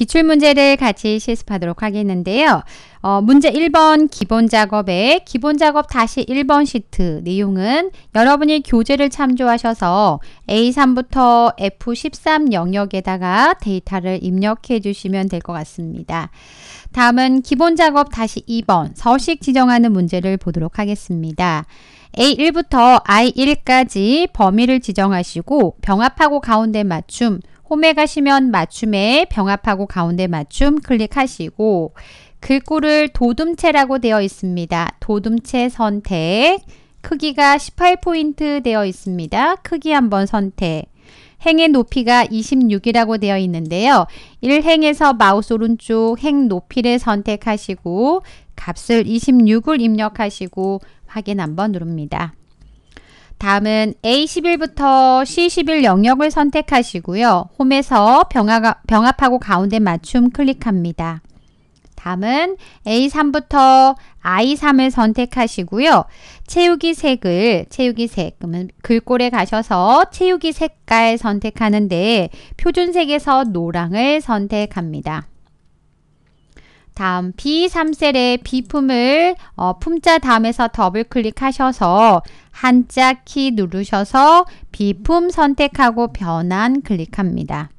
기출문제를 같이 실습하도록 하겠는데요. 어, 문제 1번 기본 작업에 기본 작업 다시 1번 시트 내용은 여러분이 교재를 참조하셔서 A3부터 F13 영역에다가 데이터를 입력해 주시면 될 것 같습니다. 다음은 기본 작업 다시 2번 서식 지정하는 문제를 보도록 하겠습니다. A1부터 I1까지 범위를 지정하시고 병합하고 가운데 맞춤 홈에 가시면 맞춤에 병합하고 가운데 맞춤 클릭하시고 글꼴을 도둠체라고 되어 있습니다. 도둠체 선택 크기가 18포인트 되어 있습니다. 크기 한번 선택 행의 높이가 26이라고 되어 있는데요. 1행에서 마우스 오른쪽 행 높이를 선택하시고 값을 26을 입력하시고 확인 한번 누릅니다. 다음은 A11부터 C11 영역을 선택하시고요. 홈에서 병합, 하고 가운데 맞춤 클릭합니다. 다음은 A3부터 I3을 선택하시고요. 채우기 색을, 채우기 색, 그러면 글꼴에 가셔서 채우기 색깔 선택하는데 표준색에서 노랑을 선택합니다. 다음 B3셀의 B품을 어, 품자 다음에서 더블 클릭하셔서 한자 키 누르셔서 비품 선택하고 변환 클릭합니다.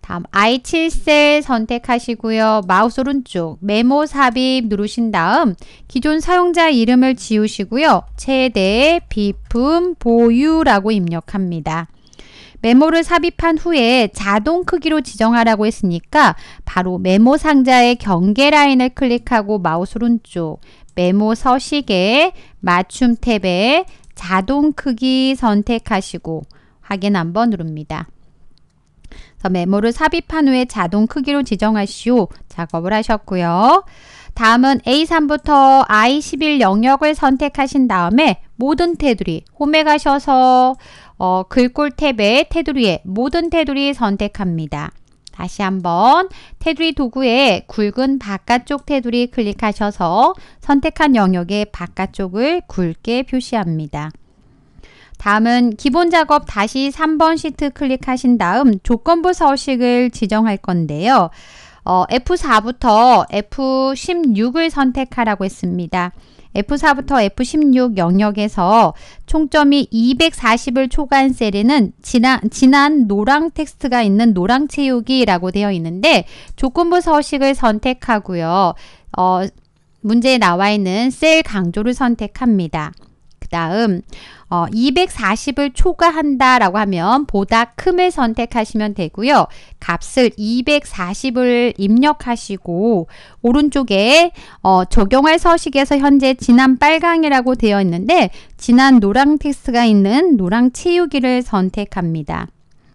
다음 i7셀 선택하시고요. 마우스 오른쪽 메모 삽입 누르신 다음 기존 사용자 이름을 지우시고요. 최대 비품 보유라고 입력합니다. 메모를 삽입한 후에 자동 크기로 지정하라고 했으니까 바로 메모 상자의 경계 라인을 클릭하고 마우스 오른쪽 메모 서식에 맞춤 탭에 자동 크기 선택하시고 확인 한번 누릅니다. 그래서 메모를 삽입한 후에 자동 크기로 지정하시오 작업을 하셨고요. 다음은 A3부터 I11 영역을 선택하신 다음에 모든 테두리 홈에 가셔서 어, 글꼴 탭의 테두리에 모든 테두리 선택합니다. 다시 한번 테두리 도구에 굵은 바깥쪽 테두리 클릭하셔서 선택한 영역의 바깥쪽을 굵게 표시합니다. 다음은 기본 작업 다시 3번 시트 클릭하신 다음 조건부 서식을 지정할 건데요. 어, F4부터 F16을 선택하라고 했습니다. F4부터 F16 영역에서 총점이 240을 초과한 셀에는 지난, 지난 노랑 텍스트가 있는 노랑 채우기라고 되어 있는데 조건부 서식을 선택하고요. 어, 문제에 나와 있는 셀 강조를 선택합니다. 그 다음 어, 240을 초과한다라고 하면 보다 큼을 선택하시면 되고요. 값을 240을 입력하시고 오른쪽에 어, 적용할 서식에서 현재 진한 빨강이라고 되어 있는데 진한 노랑 텍스트가 있는 노랑 채우기를 선택합니다.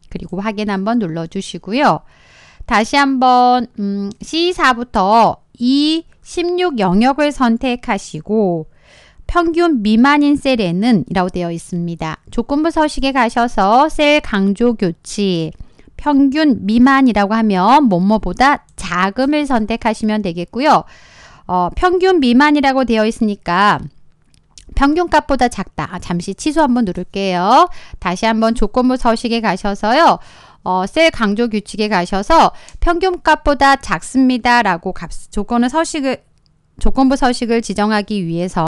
그리고 확인 한번 눌러주시고요. 다시 한번 음, C4부터 E16 영역을 선택하시고 평균 미만인 셀에는 이라고 되어 있습니다. 조건부 서식에 가셔서 셀 강조 교치 평균 미만이라고 하면 뭐뭐보다 작음을 선택하시면 되겠고요. 어, 평균 미만이라고 되어 있으니까 평균값보다 작다. 아, 잠시 취소 한번 누를게요. 다시 한번 조건부 서식에 가셔서요. 어, 셀 강조 규칙에 가셔서 평균값보다 작습니다라고 값, 조건을 서식을 조건부 서식을 지정하기 위해서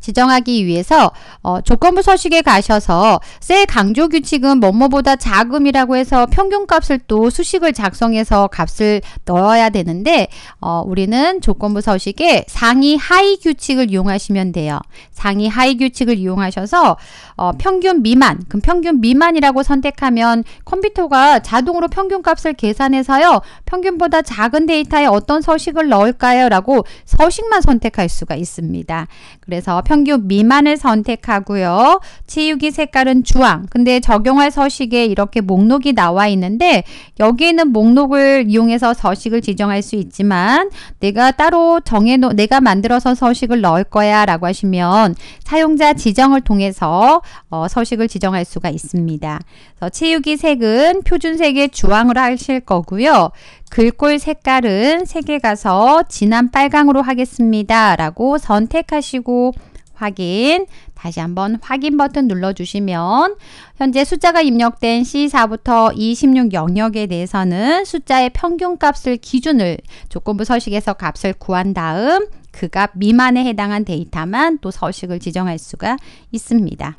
지정하기 위해서 어, 조건부 서식에 가셔서 셀 강조 규칙은 뭐뭐보다 작음이라고 해서 평균값을 또 수식을 작성해서 값을 넣어야 되는데 어, 우리는 조건부 서식에 상위 하위 규칙을 이용하시면 돼요. 상위 하위 규칙을 이용하셔서 어, 평균 미만 그럼 평균 미만이라고 선택하면 컴퓨터가 자동으로 평균값을 계산해서요. 평균보다 작은 데이터에 어떤 서식을 넣을까요? 라고 서식만 선택할 수가 있습니다. 그래서 평균 미만을 선택하고요. 치우기 색깔은 주황. 근데 적용할 서식에 이렇게 목록이 나와 있는데 여기에는 목록을 이용해서 서식을 지정할 수 있지만 내가 따로 정해놓 내가 만들어서 서식을 넣을 거야 라고 하시면 사용자 지정을 통해서 어, 서식을 지정할 수가 있습니다. 그래서 치우기 색은 표준색의 주황으로 하실 거고요. 글꼴 색깔은 3개 가서 진한 빨강으로 하겠습니다. 라고 선택하시고 확인, 다시 한번 확인 버튼 눌러주시면 현재 숫자가 입력된 C4부터 26 영역에 대해서는 숫자의 평균값을 기준을 조건부 서식에서 값을 구한 다음 그 값 미만에 해당한 데이터만 또 서식을 지정할 수가 있습니다.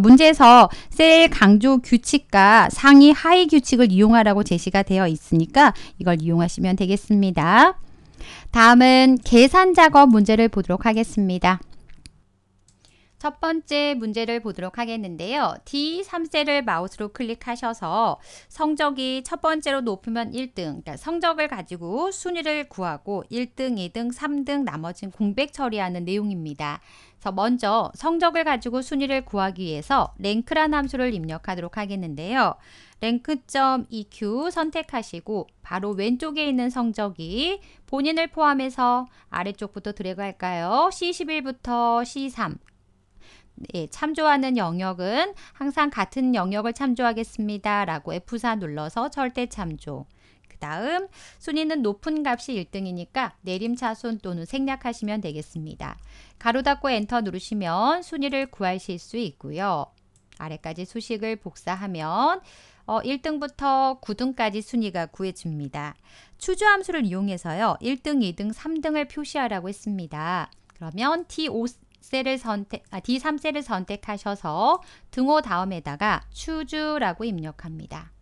문제에서 셀 강조 규칙과 상위 하위 규칙을 이용하라고 제시가 되어 있으니까 이걸 이용하시면 되겠습니다. 다음은 계산 작업 문제를 보도록 하겠습니다. 첫 번째 문제를 보도록 하겠는데요. D3셀을 마우스로 클릭하셔서 성적이 첫 번째로 높으면 1등, 그러니까 성적을 가지고 순위를 구하고 1등, 2등, 3등 나머진 공백 처리하는 내용입니다. 그래서 먼저 성적을 가지고 순위를 구하기 위해서 랭크란 함수를 입력하도록 하겠는데요. 랭크 EQ 선택하시고 바로 왼쪽에 있는 성적이 본인을 포함해서 아래쪽부터 드래그할까요? C11부터 C3 예, 참조하는 영역은 항상 같은 영역을 참조하겠습니다. 라고 F4 눌러서 절대 참조. 그 다음 순위는 높은 값이 1등이니까 내림차순 또는 생략하시면 되겠습니다. 가로 닫고 엔터 누르시면 순위를 구하실 수 있고요. 아래까지 수식을 복사하면 어, 1등부터 9등까지 순위가 구해집니다. 추주 함수를 이용해서요. 1등, 2등, 3등을 표시하라고 했습니다. 그러면 T5, 셀을 선택, 아, D3셀을 선택하셔서 등호 다음에다가 추주라고 입력합니다.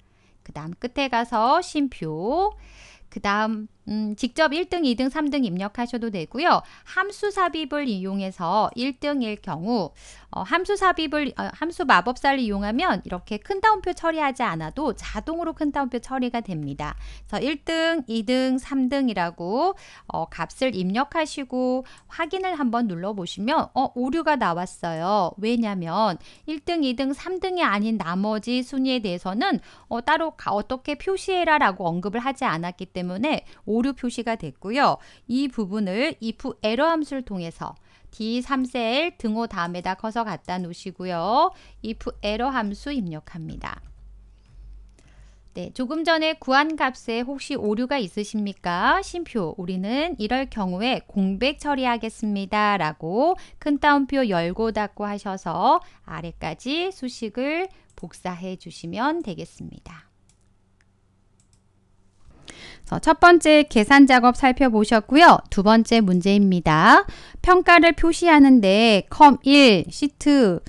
그 다음 끝에 가서 심표, 그 다음 음, 직접 1등, 2등, 3등 입력하셔도 되고요. 함수 삽입을 이용해서 1등일 경우 어, 함수 삽입을 어, 함수 마법사를 이용하면 이렇게 큰 따옴표 처리하지 않아도 자동으로 큰 따옴표 처리가 됩니다. 그래서 1등, 2등, 3등이라고 어, 값을 입력하시고 확인을 한번 눌러보시면 어, 오류가 나왔어요. 왜냐하면 1등, 2등, 3등이 아닌 나머지 순위에 대해서는 어, 따로 가, 어떻게 표시해라라고 언급을 하지 않았기 때문에 오류 표시가 됐고요. 이 부분을 if 에러 함수를 통해서 D3셀 등호 다음에다 커서 갖다 놓으시고요. if 에러 함수 입력합니다. 네, 조금 전에 구한 값에 혹시 오류가 있으십니까? 심표, 우리는 이럴 경우에 공백 처리하겠습니다. 라고 큰 따옴표 열고 닫고 하셔서 아래까지 수식을 복사해 주시면 되겠습니다. 어, 첫 번째 계산 작업 살펴보셨고요. 두 번째 문제입니다. 평가를 표시하는데 컴1, 시트,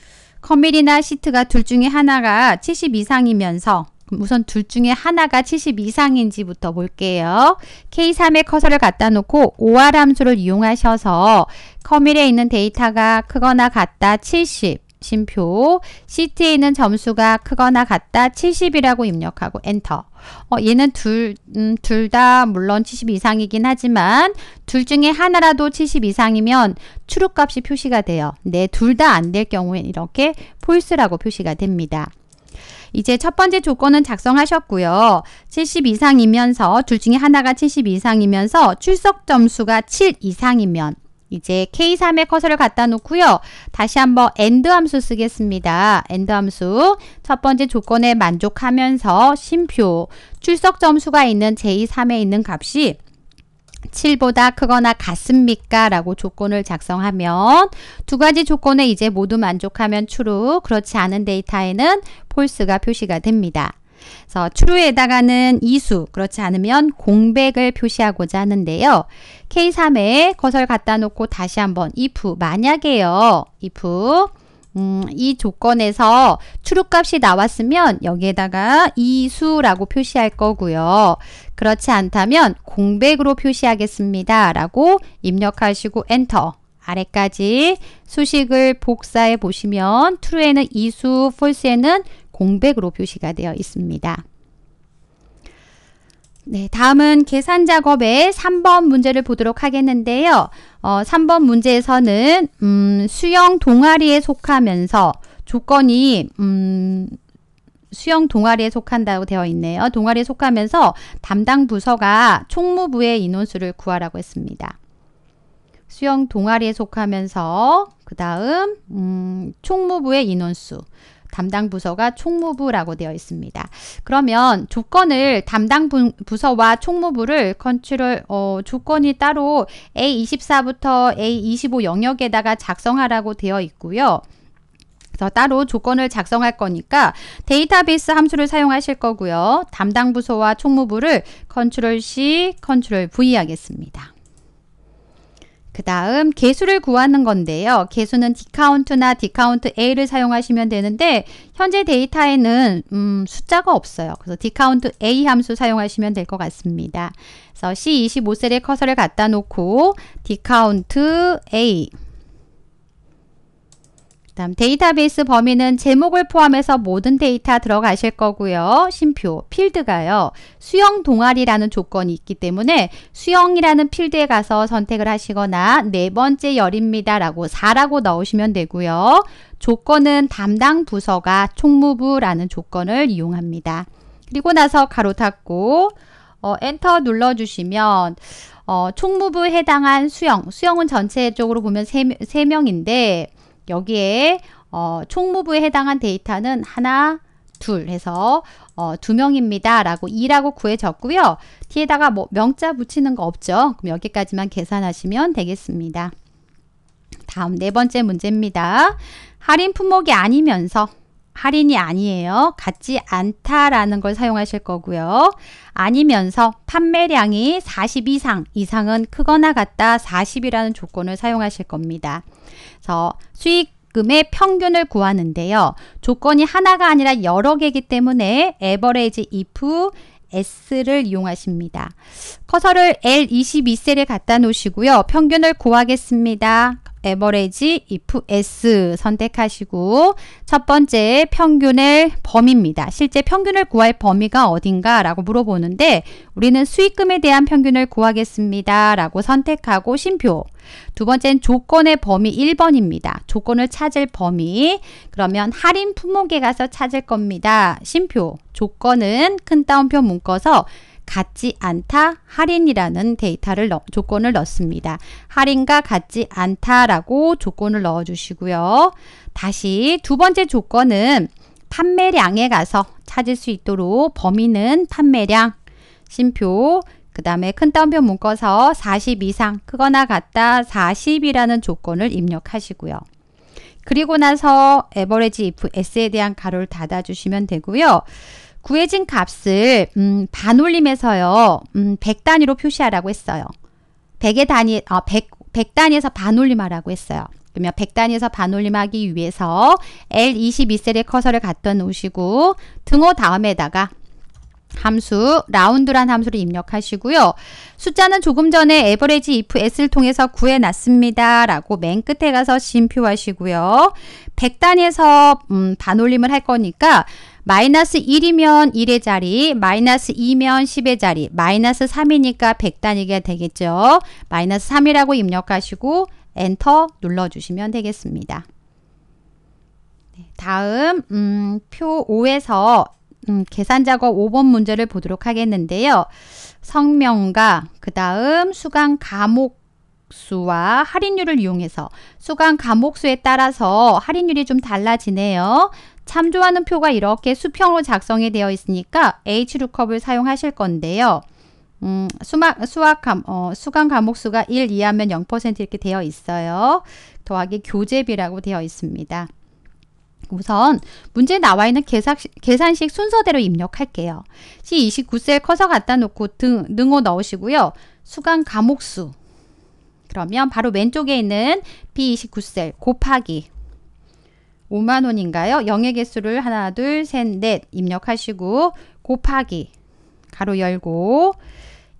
컴1이나 시트가 둘 중에 하나가 70 이상이면서 우선 둘 중에 하나가 70 이상인지부터 볼게요. K3의 커서를 갖다 놓고 OR 함수를 이용하셔서 컴1에 있는 데이터가 크거나 같다 70, 심표 시트에 있는 점수가 크거나 같다 70이라고 입력하고 엔터 어, 얘는 둘, 음, 둘다 물론 70 이상이긴 하지만 둘 중에 하나라도 70 이상이면 출입값이 표시가 돼요. 네, 둘다 안 될 경우엔 이렇게 폴스라고 표시가 됩니다. 이제 첫 번째 조건은 작성하셨고요. 70 이상이면서 둘 중에 하나가 70 이상이면서 출석 점수가 7 이상이면 이제 k 3의 커서를 갖다 놓고요. 다시 한번 AND 함수 쓰겠습니다. AND 함수 첫 번째 조건에 만족하면서 심표 출석 점수가 있는 j 3에 있는 값이 7보다 크거나 같습니까? 라고 조건을 작성하면 두 가지 조건에 이제 모두 만족하면 true, 그렇지 않은 데이터에는 false가 표시가 됩니다. 그래서 true에다가는 이수, 그렇지 않으면 공백을 표시하고자 하는데요. K3에 거설 갖다 놓고 다시 한번 if, 만약에요. if 음, 이 조건에서 추루 값이 나왔으면 여기에다가 이수라고 표시할 거고요. 그렇지 않다면 공백으로 표시하겠습니다. 라고 입력하시고 엔터. 아래까지 수식을 복사해 보시면 true에는 이수, false에는 공백으로 표시가 되어 있습니다. 네, 다음은 계산 작업의 3번 문제를 보도록 하겠는데요. 어, 3번 문제에서는 음, 수영 동아리에 속하면서 조건이 음, 수영 동아리에 속한다고 되어 있네요. 동아리에 속하면서 담당 부서가 총무부의 인원수를 구하라고 했습니다. 수영 동아리에 속하면서 그 다음 음, 총무부의 인원수 담당 부서가 총무부라고 되어 있습니다. 그러면 조건을 담당 부, 서와 총무부를 컨트롤 어, 조건이 따로 A24부터 A25 영역에다가 작성하라고 되어 있고요. 따로 조건을 작성할 거니까 데이터베이스 함수를 사용하실 거고요. 담당 부서와 총무부를 컨트롤 C, 컨트롤 V 하겠습니다. 그 다음 개수를 구하는 건데요. 개수는 디카운트나 디카운트 A를 사용하시면 되는데 현재 데이터에는 음, 숫자가 없어요. 그래서 디카운트 A 함수 사용하시면 될 것 같습니다. 그래서 C25셀에 커서를 갖다 놓고 디카운트 A 다음 데이터베이스 범위는 제목을 포함해서 모든 데이터 들어가실 거고요. 심표, 필드가요. 수영 동아리라는 조건이 있기 때문에 수영이라는 필드에 가서 선택을 하시거나 네 번째 열입니다 라고 4라고 넣으시면 되고요. 조건은 담당 부서가 총무부라는 조건을 이용합니다. 그리고 나서 가로 닫고 어, 엔터 눌러주시면 어, 총무부에 해당한 수영, 수영은 전체적으로 보면 3, 3명인데 여기에 어, 총무부에 해당한 데이터는 하나, 둘 해서 어, 두 명입니다. 라고 2라고 구해졌고요. 뒤에다가 뭐 명자 붙이는 거 없죠. 그럼 여기까지만 계산하시면 되겠습니다. 다음 네 번째 문제입니다. 할인 품목이 아니면서 할인이 아니에요. 같지 않다라는 걸 사용하실 거고요. 아니면서 판매량이 40 이상, 이상은 크거나 같다 40이라는 조건을 사용하실 겁니다. 그래서 수익 금의 평균을 구하는데요. 조건이 하나가 아니라 여러 개이기 때문에 에버레 r a if S를 이용하십니다. 커서를 L22셀에 갖다 놓으시고요. 평균을 구하겠습니다. average if, s 선택하시고 첫 번째 평균의 범위입니다. 실제 평균을 구할 범위가 어딘가 라고 물어보는데 우리는 수익금에 대한 평균을 구하겠습니다. 라고 선택하고 심표 두 번째는 조건의 범위 1번입니다. 조건을 찾을 범위 그러면 할인 품목에 가서 찾을 겁니다. 심표 조건은 큰 따옴표 묶어서 같지 않다 할인이라는 데이터를 넣, 조건을 넣습니다. 할인과 같지 않다라고 조건을 넣어 주시고요. 다시 두 번째 조건은 판매량에 가서 찾을 수 있도록 범위는 판매량, 심표, 그 다음에 큰 따옴표 묶어서 40 이상 크거나 같다 40이라는 조건을 입력하시고요. 그리고 나서 에버레지 if s에 대한 가로를 닫아주시면 되고요. 구해진 값을 음, 반올림해서요. 음, 100단위로 표시하라고 했어요. 100의 단위, 어, 100, 100단위에서 반올림하라고 했어요. 그러면 100단위에서 반올림하기 위해서 L22셀에 커서를 갖다 놓으시고 등호 다음에다가 함수 라운드란 함수를 입력하시고요. 숫자는 조금 전에 에버레지 if s를 통해서 구해놨습니다. 라고 맨 끝에 가서 심표하시고요. 100단에서 음, 반올림을 할 거니까 마이너스 1이면 1의 자리, 마이너스 2면 10의 자리, 마이너스 3이니까 100단위가 되겠죠. 마이너스 3이라고 입력하시고 엔터 눌러주시면 되겠습니다. 네, 다음 음, 표 5에서 음, 계산작업 5번 문제를 보도록 하겠는데요. 성명과 그 다음 수강 과목 수와 할인율을 이용해서 수강 과목수에 따라서 할인율이 좀 달라지네요. 참조하는 표가 이렇게 수평으로 작성이 되어 있으니까 HLOOKUP을 사용하실 건데요. 음, 수학, 수학 감, 어, 수강 과목 수가 1 이하면 0% 이렇게 되어 있어요. 더하기 교재비라고 되어 있습니다. 우선 문제 나와 있는 계산 계산식 순서대로 입력할게요. C29셀 커서 갖다 놓고 등, 능호 넣으시고요. 수강 과목수 그러면 바로 왼쪽에 있는 B29셀 곱하기 5만 원인가요? 영의 개수를 하나, 둘, 셋, 넷 입력하시고 곱하기 가로 열고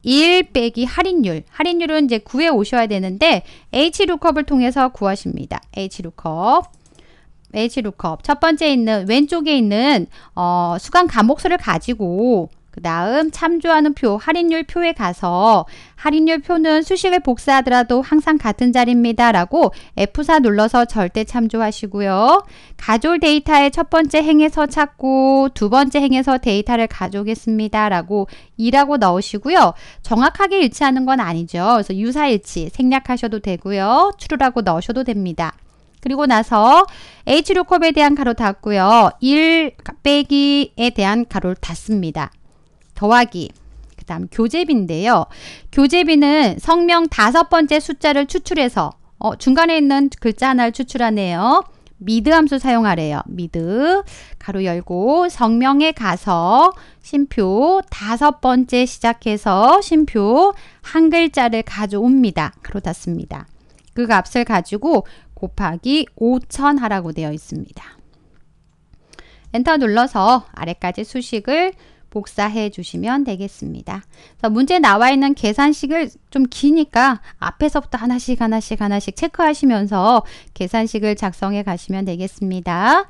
1 빼기 할인율. 할인율은 이제 구해 오셔야 되는데 H루컵을 통해서 구하십니다. H루컵. H루컵. 첫 번째 있는 왼쪽에 있는 어, 수강 과목수를 가지고 그 다음 참조하는 표, 할인율 표에 가서 할인율 표는 수식을 복사하더라도 항상 같은 자리입니다. 라고 F4 눌러서 절대 참조하시고요. 가졸 데이터의 첫 번째 행에서 찾고 두 번째 행에서 데이터를 가져오겠습니다. 라고 2라고 넣으시고요. 정확하게 일치하는 건 아니죠. 그래서 유사일치 생략하셔도 되고요. 추루라고 넣으셔도 됩니다. 그리고 나서 h 6컵에 대한 가로 닫고요. 1 빼기에 대한 가로를 닫습니다. 더하기 그 다음 교재비인데요. 교재비는 성명 다섯 번째 숫자를 추출해서 어, 중간에 있는 글자 하나를 추출하네요. 미드 함수 사용하래요. 미드 가로 열고 성명에 가서 심표 다섯 번째 시작해서 심표 한 글자를 가져옵니다. 가로 닫습니다. 그 값을 가지고 곱하기 5천 하라고 되어 있습니다. 엔터 눌러서 아래까지 수식을 복사해 주시면 되겠습니다. 문제 나와 있는 계산식을 좀 기니까 앞에서부터 하나씩 하나씩 하나씩 체크하시면서 계산식을 작성해 가시면 되겠습니다.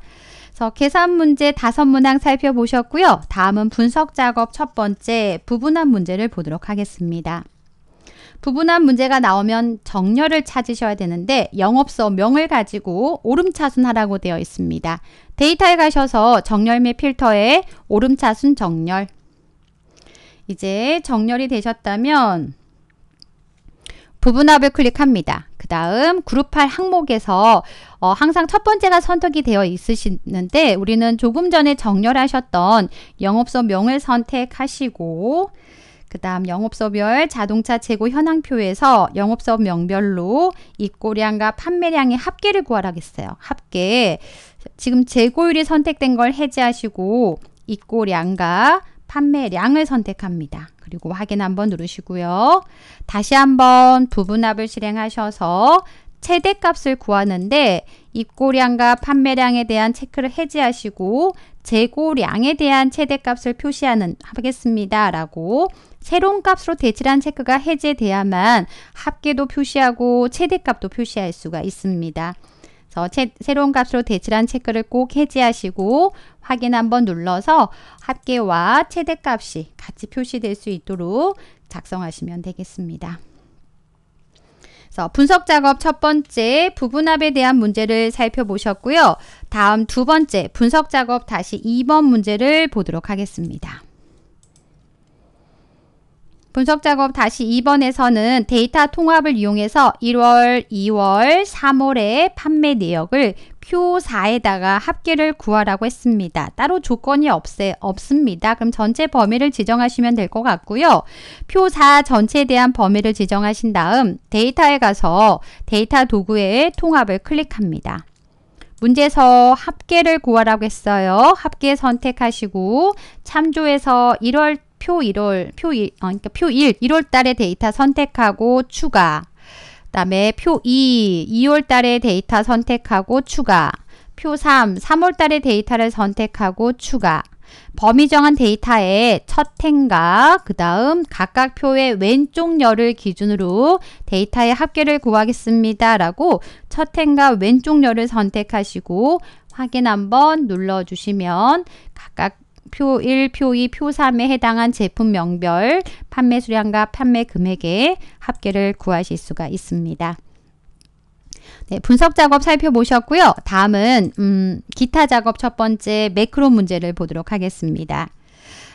그래서 계산 문제 다섯 문항 살펴보셨고요. 다음은 분석 작업 첫 번째 부분한 문제를 보도록 하겠습니다. 부분한 문제가 나오면 정렬을 찾으셔야 되는데 영업소 명을 가지고 오름차순하라고 되어 있습니다. 데이터에 가셔서 정렬 및 필터에 오름차순 정렬 이제 정렬이 되셨다면 부분합을 클릭합니다. 그 다음 그룹할 항목에서 어, 항상 첫 번째가 선택이 되어 있으시는데 우리는 조금 전에 정렬하셨던 영업소 명을 선택하시고 그 다음 영업소별 자동차 재고 현황표에서 영업소 명별로 입고량과 판매량의 합계를 구하라겠어요. 합계. 지금 재고율이 선택된 걸 해제하시고 입고량과 판매량을 선택합니다. 그리고 확인 한번 누르시고요. 다시 한번 부분합을 실행하셔서 최대값을 구하는데 입고량과 판매량에 대한 체크를 해제하시고 재고량에 대한 최대값을 표시하는 하겠습니다. 라고 새로운 값으로 대출한 체크가 해제돼야만 합계도 표시하고 최대값도 표시할 수가 있습니다. 그래서 채, 새로운 값으로 대출한 체크를 꼭 해제하시고 확인 한번 눌러서 합계와 최대값이 같이 표시될 수 있도록 작성하시면 되겠습니다. 그래서 분석 작업 첫 번째 부분합에 대한 문제를 살펴보셨고요. 다음 두 번째 분석 작업 다시 2번 문제를 보도록 하겠습니다. 분석 작업 다시 2번에서는 데이터 통합을 이용해서 1월, 2월, 3월의 판매 내역을 표 4에다가 합계를 구하라고 했습니다. 따로 조건이 없애, 없습니다. 그럼 전체 범위를 지정하시면 될 것 같고요. 표 4 전체에 대한 범위를 지정하신 다음 데이터에 가서 데이터 도구에 통합을 클릭합니다. 문제서 합계를 구하라고 했어요. 합계 선택하시고 참조해서 1월 표 1월 표 1, 어, 그러니까 표 1, 1월 달에 데이터 선택하고 추가. 그다음에 표 2, 2월 달에 데이터 선택하고 추가. 표 3, 3월 달에 데이터를 선택하고 추가. 범위 정한 데이터의 첫 행각, 그 다음 각각 표의 왼쪽 열을 기준으로 데이터의 합계를 구하겠습니다. 라고 첫 행각 왼쪽 열을 선택하시고 확인 한번 눌러주시면 각각 표 1, 표 2, 표 3에 해당한 제품 명별 판매 수량과 판매 금액의 합계를 구하실 수가 있습니다. 네, 분석 작업 살펴보셨고요. 다음은 음, 기타 작업 첫 번째 매크로 문제를 보도록 하겠습니다.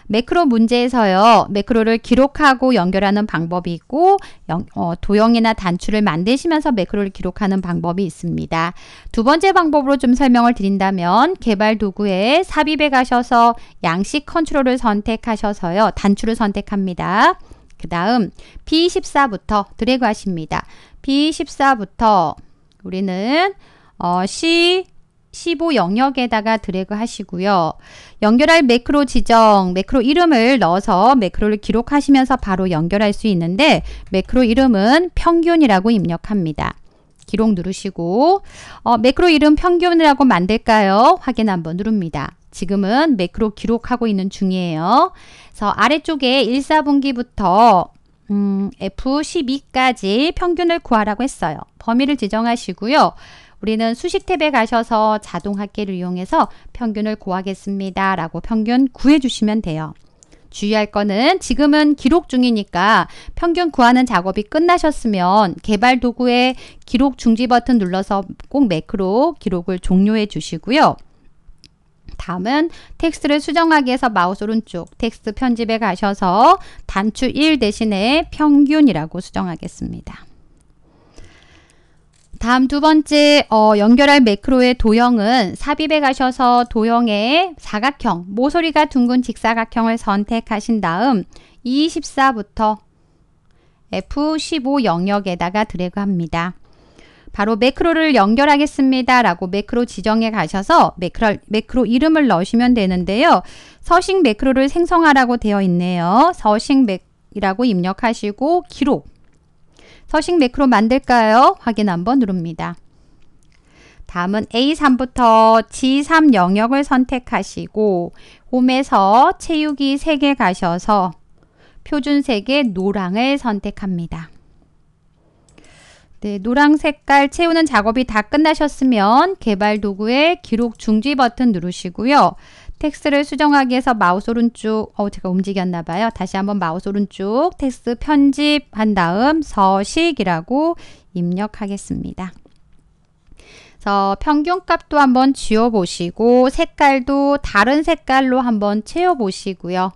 매크로 문제에서요. 매크로를 기록하고 연결하는 방법이 있고 영, 어, 도형이나 단추를 만드시면서 매크로를 기록하는 방법이 있습니다. 두 번째 방법으로 좀 설명을 드린다면 개발 도구에 삽입에 가셔서 양식 컨트롤을 선택하셔서요. 단추를 선택합니다. 그 다음 B14부터 드래그 하십니다. B14부터 우리는 어, C 15 영역에다가 드래그 하시고요. 연결할 매크로 지정, 매크로 이름을 넣어서 매크로를 기록하시면서 바로 연결할 수 있는데 매크로 이름은 평균이라고 입력합니다. 기록 누르시고 어, 매크로 이름 평균이라고 만들까요? 확인 한번 누릅니다. 지금은 매크로 기록하고 있는 중이에요. 그래서 아래쪽에 1, 4분기부터 음, F12까지 평균을 구하라고 했어요. 범위를 지정하시고요. 우리는 수식 탭에 가셔서 자동 합계를 이용해서 평균을 구하겠습니다. 라고 평균 구해주시면 돼요. 주의할 거는 지금은 기록 중이니까 평균 구하는 작업이 끝나셨으면 개발 도구에 기록 중지 버튼 눌러서 꼭 매크로 기록을 종료해 주시고요. 다음은 텍스트를 수정하기 위해서 마우스 오른쪽 텍스트 편집에 가셔서 단추 1 대신에 평균이라고 수정하겠습니다. 다음 두 번째 어, 연결할 매크로의 도형은 삽입에 가셔서 도형의 사각형, 모서리가 둥근 직사각형을 선택하신 다음 2 4부터 F15 영역에다가 드래그합니다. 바로 매크로를 연결하겠습니다. 라고 매크로 지정에 가셔서 매크로, 매크로 이름을 넣으시면 되는데요. 서식 매크로를 생성하라고 되어 있네요. 서식 맥이라고 입력하시고 기록 서식 매크로 만들까요? 확인 한번 누릅니다. 다음은 A3부터 G3 영역을 선택하시고 홈에서 채우기 3개 가셔서 표준 색의 노랑을 선택합니다. 네, 노랑 색깔 채우는 작업이 다 끝나셨으면 개발 도구의 기록 중지 버튼 누르시고요. 텍스트를 수정하기 위해서 마우스 오른쪽, 어 제가 움직였나 봐요. 다시 한번 마우스 오른쪽 텍스트 편집 한 다음 서식이라고 입력하겠습니다. 그래서 평균값도 한번 지워보시고 색깔도 다른 색깔로 한번 채워보시고요.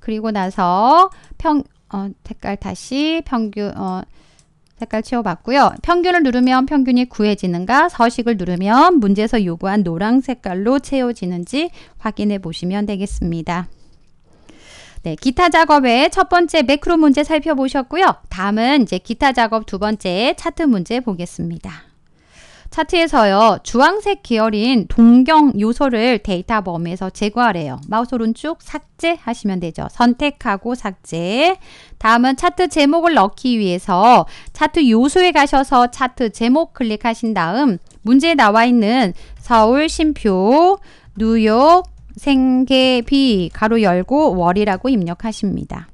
그리고 나서 평 어, 색깔 다시 평균 어, 색깔 채워봤고요. 평균을 누르면 평균이 구해지는가, 서식을 누르면 문제에서 요구한 노랑 색깔로 채워지는지 확인해 보시면 되겠습니다. 네, 기타 작업의 첫 번째 매크로 문제 살펴보셨고요. 다음은 이제 기타 작업 두 번째 차트 문제 보겠습니다. 차트에서요 주황색 계열인 동경 요소를 데이터 범위에서 제거하래요. 마우스 오른쪽 삭제하시면 되죠. 선택하고 삭제. 다음은 차트 제목을 넣기 위해서 차트 요소에 가셔서 차트 제목 클릭하신 다음 문제에 나와 있는 서울 신표 뉴욕 생계비 가로 열고 월이라고 입력하십니다.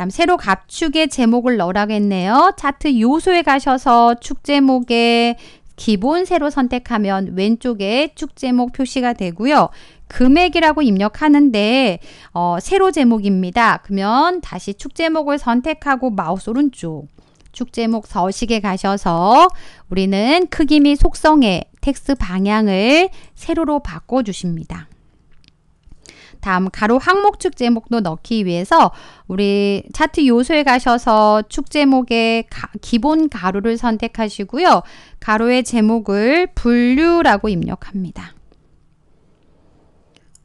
다음 새로 갑축의 제목을 넣으라고 했네요. 차트 요소에 가셔서 축 제목에 기본 새로 선택하면 왼쪽에 축 제목 표시가 되고요. 금액이라고 입력하는데 어, 세로 제목입니다. 그러면 다시 축 제목을 선택하고 마우스 오른쪽 축 제목 서식에 가셔서 우리는 크기 및 속성의 텍스 방향을 세로로 바꿔주십니다. 다음 가로 항목 축 제목도 넣기 위해서 우리 차트 요소에 가셔서 축 제목의 가, 기본 가로를 선택하시고요. 가로의 제목을 분류라고 입력합니다.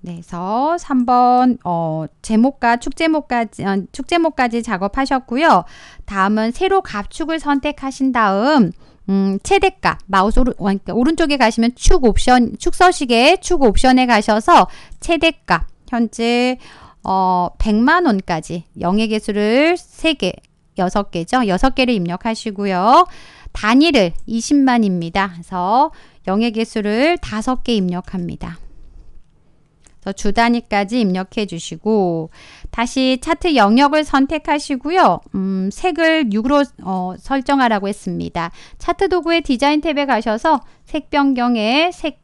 네, 그래서 3번 어, 제목과 축제목까지 어, 축제목까지 작업하셨고요. 다음은 세로 값축을 선택하신 다음 음, 최대값 마우스 오른, 어, 그러니까 오른쪽에 가시면 축 옵션 축서식에축 옵션에 가셔서 최대값 현재 어, 100만 원까지 영의 개수를 3개, 6개죠. 6개를 입력하시고요. 단위를 20만입니다. 그래서 영의 개수를 5개 입력합니다. 주 단위까지 입력해 주시고 다시 차트 영역을 선택하시고요. 음, 색을 6으로 어, 설정하라고 했습니다. 차트 도구의 디자인 탭에 가셔서 색 변경에 색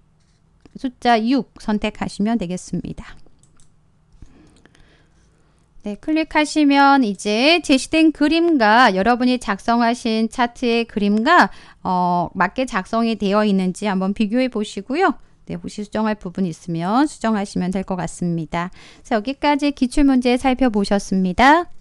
숫자 6 선택하시면 되겠습니다. 네, 클릭하시면 이제 제시된 그림과 여러분이 작성하신 차트의 그림과 어, 맞게 작성이 되어 있는지 한번 비교해 보시고요. 네, 혹시 수정할 부분이 있으면 수정하시면 될 것 같습니다. 그래서 여기까지 기출문제 살펴보셨습니다.